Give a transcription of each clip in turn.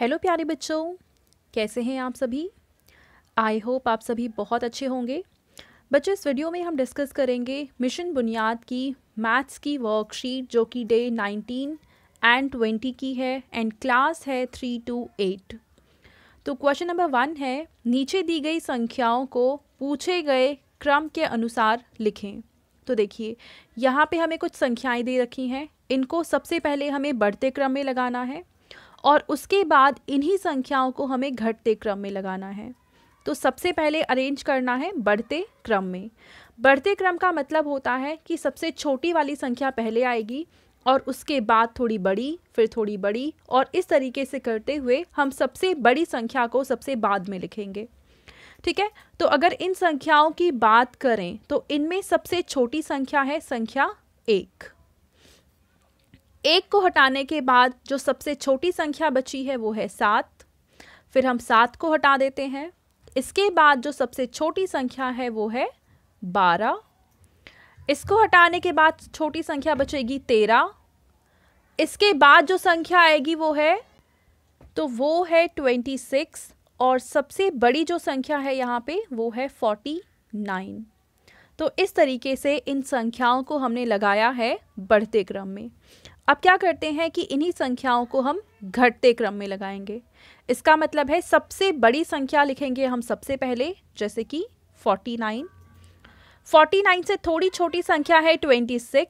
hello प्यारे बच्चों कैसे हैं आप सभी आई होप आप सभी बहुत अच्छे होंगे बच्चों इस वीडियो में हम डिस्कस करेंगे मिशन बुनियाद की मैथ्स की वर्कशीट जो कि डे 19 एंड 20 की है एंड क्लास है थ्री टू एट तो क्वेश्चन नंबर वन है नीचे दी गई संख्याओं को पूछे गए क्रम के अनुसार लिखें तो देखिए यहाँ पे हमें कुछ संख्याएं दे रखी हैं इनको सबसे पहले हमें बढ़ते क्रम में लगाना है और उसके बाद इन्हीं संख्याओं को हमें घटते क्रम में लगाना है तो सबसे पहले अरेंज करना है बढ़ते क्रम में बढ़ते क्रम का मतलब होता है कि सबसे छोटी वाली संख्या पहले आएगी और उसके बाद थोड़ी बड़ी फिर थोड़ी बड़ी और इस तरीके से करते हुए हम सबसे बड़ी संख्या को सबसे बाद में लिखेंगे ठीक है तो अगर इन संख्याओं की बात करें तो इनमें सबसे छोटी संख्या है संख्या एक एक को हटाने के बाद जो सबसे छोटी संख्या बची है वो है सात फिर हम सात को हटा देते हैं इसके बाद जो सबसे छोटी संख्या है वो है बारह इसको हटाने के बाद छोटी संख्या बचेगी तेरह इसके बाद जो संख्या आएगी वो है तो वो है ट्वेंटी सिक्स और सबसे बड़ी जो संख्या है यहाँ पे वो है फोर्टी नाइन तो इस तरीके से इन संख्याओं को हमने लगाया है बढ़ते क्रम में अब क्या करते हैं कि इन्हीं संख्याओं को हम घटते क्रम में लगाएंगे इसका मतलब है सबसे बड़ी संख्या लिखेंगे हम सबसे पहले जैसे कि 49 49 से थोड़ी छोटी संख्या है 26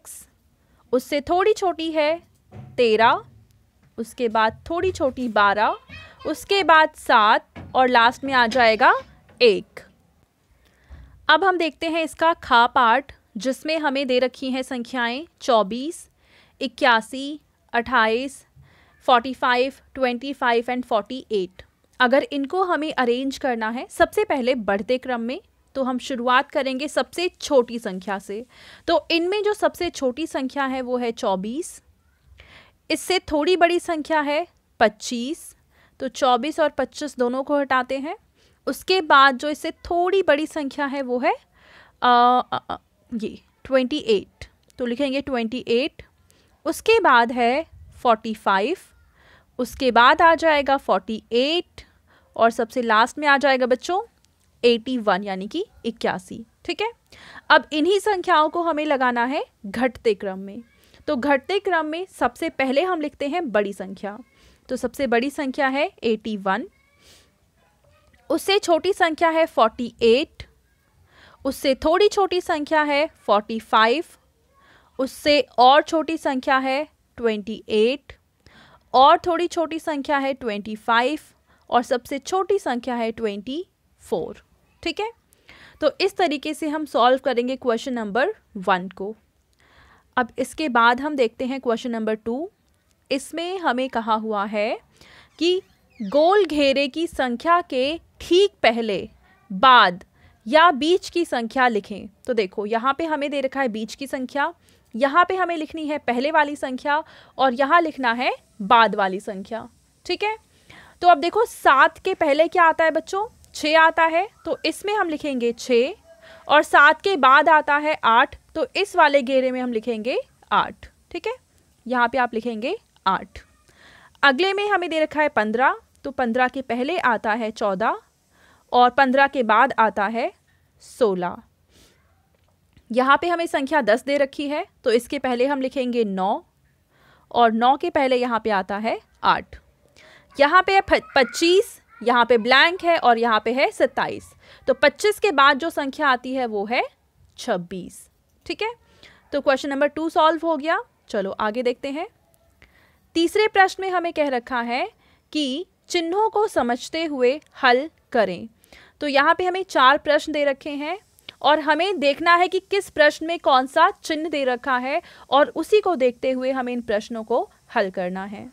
उससे थोड़ी छोटी है 13 उसके बाद थोड़ी छोटी 12 उसके बाद 7 और लास्ट में आ जाएगा एक अब हम देखते हैं इसका खा पार्ट जिसमें हमें दे रखी हैं संख्याएं 24, इक्यासी अट्ठाईस forty five twenty five and forty eight अगर इनको हमें अरेंज करना है सबसे पहले बढ़ते क्रम में तो हम शुरुआत करेंगे सबसे छोटी संख्या से तो इनमें जो सबसे छोटी संख्या है वो है चौबीस इससे थोड़ी बड़ी संख्या है पच्चीस तो चौबीस और पच्चीस दोनों को हटाते हैं उसके बाद जो इससे थोड़ी बड़ी संख्या है वो है आ, आ, आ, ये ट्वेंटी एट तो लिखेंगे ट्वेंटी एट उसके बाद है फोर्टी फाइव उसके बाद आ जाएगा फोर्टी एट और सबसे लास्ट में आ जाएगा बच्चों एटी वन यानी कि इक्यासी ठीक है अब इन्हीं संख्याओं को हमें लगाना है घटते क्रम में तो घटते क्रम में सबसे पहले हम लिखते हैं बड़ी संख्या तो सबसे बड़ी संख्या है एटी वन उससे छोटी संख्या है फोर्टी एट उससे थोड़ी छोटी संख्या है फोर्टी फाइव उससे और छोटी संख्या है ट्वेंटी एट और थोड़ी छोटी संख्या है ट्वेंटी फाइव और सबसे छोटी संख्या है ट्वेंटी फोर ठीक है तो इस तरीके से हम सॉल्व करेंगे क्वेश्चन नंबर वन को अब इसके बाद हम देखते हैं क्वेश्चन नंबर टू इसमें हमें कहा हुआ है कि गोल घेरे की संख्या के ठीक पहले बाद या बीच की संख्या लिखें तो देखो यहाँ पे हमें दे रखा है बीच की संख्या यहाँ पे हमें लिखनी है पहले वाली संख्या और यहाँ लिखना है बाद वाली संख्या ठीक है तो अब देखो सात के पहले क्या आता है बच्चों छः आता है तो इसमें हम लिखेंगे छ और सात के बाद आता है आठ तो इस वाले घेरे में हम लिखेंगे आठ ठीक है यहाँ पे आप लिखेंगे आठ अगले में हमें दे रखा है पंद्रह तो पंद्रह के पहले आता है चौदह और पंद्रह के बाद आता है सोलह यहाँ पे हमें संख्या दस दे रखी है तो इसके पहले हम लिखेंगे नौ और नौ के पहले यहाँ पे आता है आठ यहाँ पे है पच्चीस यहाँ पे ब्लैंक है और यहाँ पे है सत्ताईस तो पच्चीस के बाद जो संख्या आती है वो है छब्बीस ठीक है तो क्वेश्चन नंबर टू सॉल्व हो गया चलो आगे देखते हैं तीसरे प्रश्न में हमें कह रखा है कि चिन्हों को समझते हुए हल करें तो यहाँ पे हमें चार प्रश्न दे रखे हैं और हमें देखना है कि किस प्रश्न में कौन सा चिन्ह दे रखा है और उसी को देखते हुए हमें इन प्रश्नों को हल करना है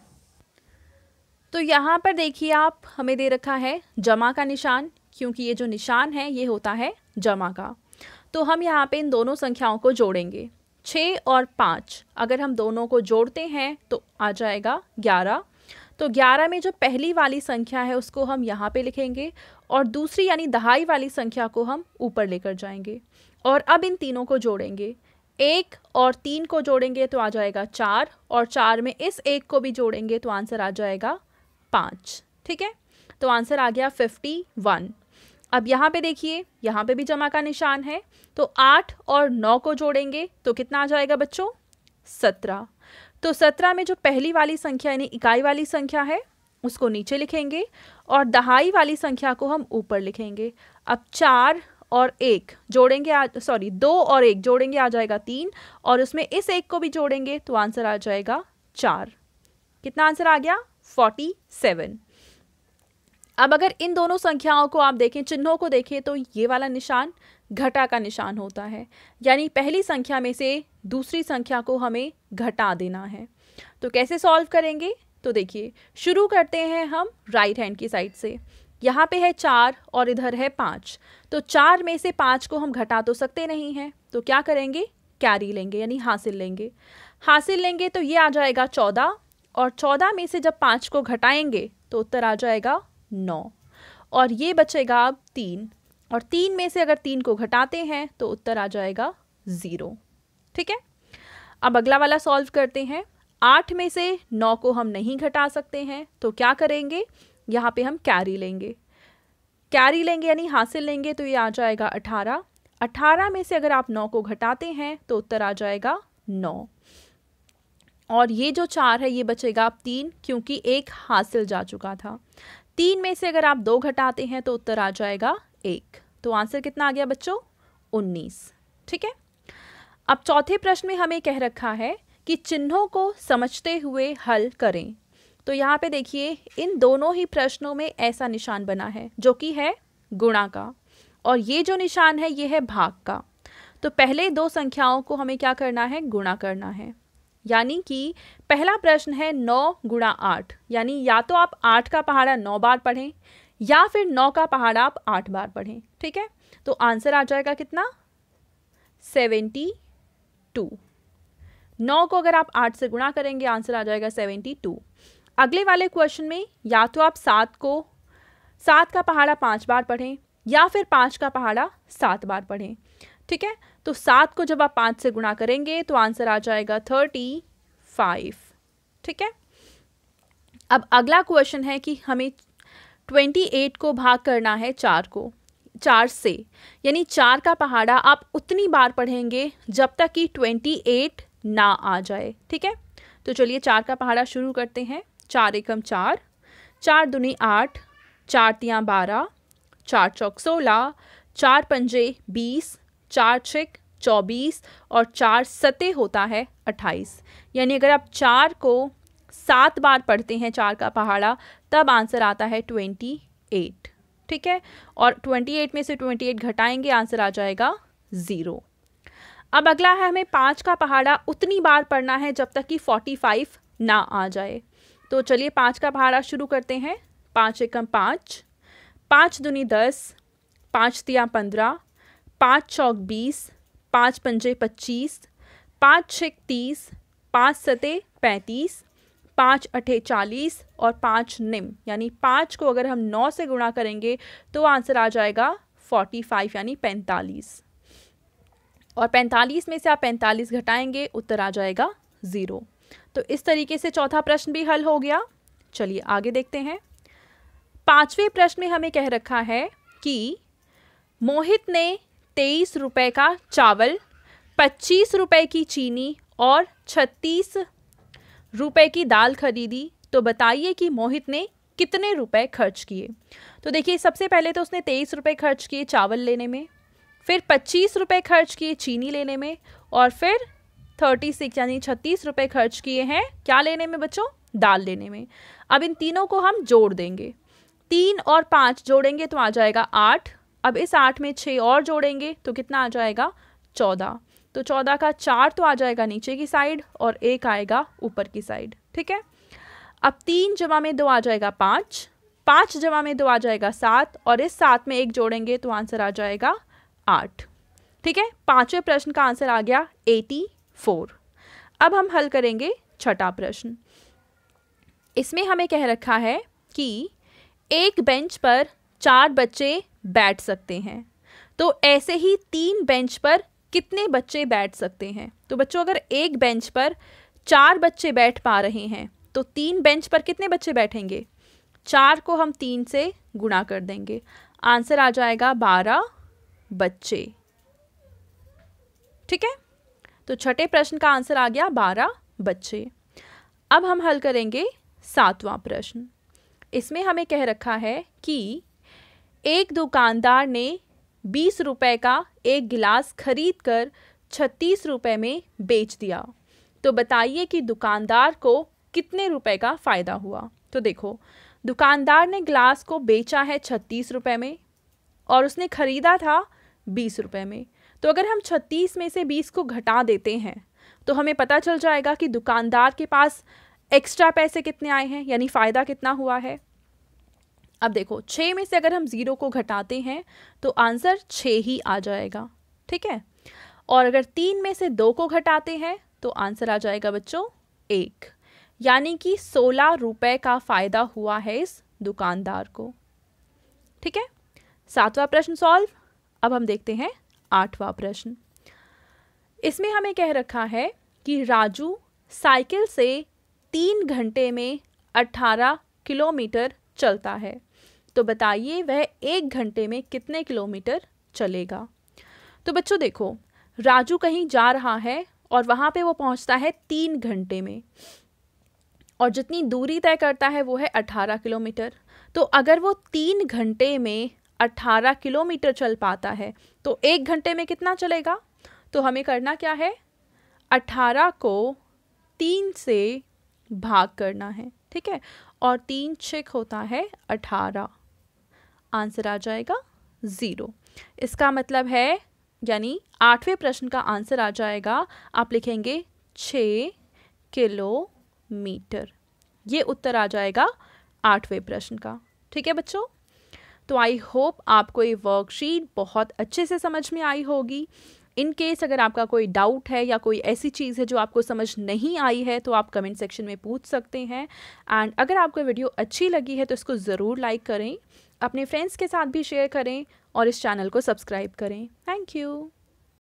तो यहाँ पर देखिए आप हमें दे रखा है जमा का निशान क्योंकि ये जो निशान है ये होता है जमा का तो हम यहाँ पे इन दोनों संख्याओं को जोड़ेंगे छः और पाँच अगर हम दोनों को जोड़ते हैं तो आ जाएगा ग्यारह तो ग्यारह में जो पहली वाली संख्या है उसको हम यहाँ पे लिखेंगे और दूसरी यानी दहाई वाली संख्या को हम ऊपर लेकर जाएंगे और अब इन तीनों को जोड़ेंगे एक और तीन को जोड़ेंगे तो आ जाएगा चार और चार में इस एक को भी जोड़ेंगे तो आंसर आ जाएगा पाँच ठीक है तो आंसर आ गया फिफ्टी वन अब यहाँ पे देखिए यहाँ पे भी जमा का निशान है तो आठ और नौ को जोड़ेंगे तो कितना आ जाएगा बच्चों सत्रह तो सत्रह में जो पहली वाली संख्या यानी इकाई वाली संख्या है उसको नीचे लिखेंगे और दहाई वाली संख्या को हम ऊपर लिखेंगे अब चार और एक जोड़ेंगे सॉरी दो और एक जोड़ेंगे आ जाएगा तीन और उसमें इस एक को भी जोड़ेंगे तो आंसर आ जाएगा चार कितना आंसर आ गया फोर्टी सेवन अब अगर इन दोनों संख्याओं को आप देखें चिन्हों को देखें तो ये वाला निशान घटा का निशान होता है यानी पहली संख्या में से दूसरी संख्या को हमें घटा देना है तो कैसे सॉल्व करेंगे तो देखिए शुरू करते हैं हम राइट हैंड की साइड से यहाँ पे है चार और इधर है पाँच तो चार में से पाँच को हम घटा तो सकते नहीं हैं तो क्या करेंगे कैरी लेंगे यानी हासिल लेंगे हासिल लेंगे तो ये आ जाएगा चौदह और चौदह में से जब पाँच को घटाएंगे तो उत्तर आ जाएगा नौ और ये बचेगा अब तीन और तीन में से अगर तीन को घटाते हैं तो उत्तर आ जाएगा ज़ीरो ठीक है अब अगला वाला सॉल्व करते हैं आठ में से नौ को हम नहीं घटा सकते हैं तो क्या करेंगे यहाँ पे हम कैरी लेंगे कैरी लेंगे यानी हासिल लेंगे तो ये आ जाएगा अठारह अठारह में से अगर आप नौ को घटाते हैं तो उत्तर आ जाएगा नौ और ये जो चार है ये बचेगा आप तीन क्योंकि एक हासिल जा चुका था तीन में से अगर आप दो घटाते हैं तो उत्तर आ जाएगा एक तो आंसर कितना आ गया बच्चों उन्नीस ठीक है अब चौथे प्रश्न में हमें कह रखा है कि चिन्हों को समझते हुए हल करें तो यहाँ पे देखिए इन दोनों ही प्रश्नों में ऐसा निशान बना है जो कि है गुणा का और ये जो निशान है ये है भाग का तो पहले दो संख्याओं को हमें क्या करना है गुणा करना है यानी कि पहला प्रश्न है नौ गुणा आठ यानी या तो आप आठ का पहाड़ा नौ बार पढ़ें या फिर नौ का पहाड़ा आप आठ बार पढ़ें ठीक है तो आंसर आ जाएगा कितना सेवेंटी टू नौ को अगर आप आठ से गुणा करेंगे आंसर आ जाएगा सेवेंटी टू अगले वाले क्वेश्चन में या तो आप सात को सात का पहाड़ा पाँच बार पढ़ें या फिर पाँच का पहाड़ा सात बार पढ़ें ठीक है तो सात को जब आप पाँच से गुणा करेंगे तो आंसर आ जाएगा थर्टी फाइव ठीक है अब अगला क्वेश्चन है कि हमें ट्वेंटी एट को भाग करना है चार को चार से यानी चार का पहाड़ा आप उतनी बार पढ़ेंगे जब तक कि ट्वेंटी एट ना आ जाए ठीक है तो चलिए चार का पहाड़ा शुरू करते हैं चार एकम चार चार दुनी आठ चार तियाँ बारह चार चौक सोलह चार पंजे बीस चार छिक चौबीस और चार सते होता है अट्ठाईस यानी अगर आप चार को सात बार पढ़ते हैं चार का पहाड़ा तब आंसर आता है ट्वेंटी एट ठीक है और ट्वेंटी एट में से ट्वेंटी एट घटाएंगे आंसर आ जाएगा ज़ीरो अब अगला है हमें पाँच का पहाड़ा उतनी बार पढ़ना है जब तक कि फोर्टी फाइव ना आ जाए तो चलिए पाँच का पहाड़ा शुरू करते हैं पाँच एकम पाँच पाँच दुनी दस पाँच तिया पंद्रह पाँच चौक बीस पाँच पंजे पच्चीस पाँच छः तीस पाँच सते पैंतीस पाँच अठे चालीस और पाँच निम यानी पाँच को अगर हम नौ से गुणा करेंगे तो आंसर आ जाएगा फोर्टी फाइव यानी पैंतालीस और 45 में से आप 45 घटाएंगे उत्तर आ जाएगा ज़ीरो तो इस तरीके से चौथा प्रश्न भी हल हो गया चलिए आगे देखते हैं पांचवें प्रश्न में हमें कह रखा है कि मोहित ने तेईस रुपये का चावल पच्चीस रुपये की चीनी और छत्तीस रुपए की दाल खरीदी तो बताइए कि मोहित ने कितने रुपए खर्च किए तो देखिए सबसे पहले तो उसने तेईस रुपए खर्च किए चावल लेने में फिर पच्चीस रुपये खर्च किए चीनी लेने में और फिर थर्टी सिक्स यानी छत्तीस रुपये खर्च किए हैं क्या लेने में बच्चों दाल लेने में अब इन तीनों को हम जोड़ देंगे तीन और पाँच जोड़ेंगे तो आ जाएगा आठ अब इस आठ में छः और जोड़ेंगे तो कितना आ जाएगा चौदह तो चौदह का चार तो आ जाएगा नीचे की साइड और एक आएगा ऊपर की साइड ठीक है अब तीन जमा में दो आ जाएगा पाँच पाँच जमा में दो आ जाएगा सात और इस सात में एक जोड़ेंगे तो आंसर आ जाएगा आठ ठीक है पांचवे प्रश्न का आंसर आ गया एटी फोर अब हम हल करेंगे छठा प्रश्न इसमें हमें कह रखा है कि एक बेंच पर चार बच्चे बैठ सकते हैं तो ऐसे ही तीन बेंच पर कितने बच्चे बैठ सकते हैं तो बच्चों अगर एक बेंच पर चार बच्चे बैठ पा रहे हैं तो तीन बेंच पर कितने बच्चे बैठेंगे चार को हम तीन से गुणा कर देंगे आंसर आ जाएगा बारह बच्चे ठीक है तो छठे प्रश्न का आंसर आ गया बारह बच्चे अब हम हल करेंगे सातवां प्रश्न इसमें हमें कह रखा है कि एक दुकानदार ने बीस रुपए का एक गिलास खरीद कर छत्तीस रुपये में बेच दिया तो बताइए कि दुकानदार को कितने रुपए का फ़ायदा हुआ तो देखो दुकानदार ने गिलास को बेचा है छत्तीस रुपए में और उसने ख़रीदा था बीस रुपये में तो अगर हम छत्तीस में से बीस को घटा देते हैं तो हमें पता चल जाएगा कि दुकानदार के पास एक्स्ट्रा पैसे कितने आए हैं यानी फ़ायदा कितना हुआ है अब देखो छः में से अगर हम ज़ीरो को घटाते हैं तो आंसर छः ही आ जाएगा ठीक है और अगर तीन में से दो को घटाते हैं तो आंसर आ जाएगा बच्चों एक यानी कि सोलह रुपये का फ़ायदा हुआ है इस दुकानदार को ठीक है सातवां प्रश्न सॉल्व अब हम देखते हैं आठवां प्रश्न इसमें हमें कह रखा है कि राजू साइकिल से तीन घंटे में अट्ठारह किलोमीटर चलता है तो बताइए वह एक घंटे में कितने किलोमीटर चलेगा तो बच्चों देखो राजू कहीं जा रहा है और वहाँ पे वो पहुँचता है तीन घंटे में और जितनी दूरी तय करता है वो है अट्ठारह किलोमीटर तो अगर वो तीन घंटे में 18 किलोमीटर चल पाता है तो एक घंटे में कितना चलेगा तो हमें करना क्या है 18 को तीन से भाग करना है ठीक है और तीन छिक होता है 18 आंसर आ जाएगा ज़ीरो इसका मतलब है यानी आठवें प्रश्न का आंसर आ जाएगा आप लिखेंगे छ किलोमीटर ये उत्तर आ जाएगा आठवें प्रश्न का ठीक है बच्चों तो आई होप आपको ये वर्कशीट बहुत अच्छे से समझ में आई होगी इन केस अगर आपका कोई डाउट है या कोई ऐसी चीज़ है जो आपको समझ नहीं आई है तो आप कमेंट सेक्शन में पूछ सकते हैं एंड अगर आपको वीडियो अच्छी लगी है तो इसको ज़रूर लाइक करें अपने फ्रेंड्स के साथ भी शेयर करें और इस चैनल को सब्सक्राइब करें थैंक यू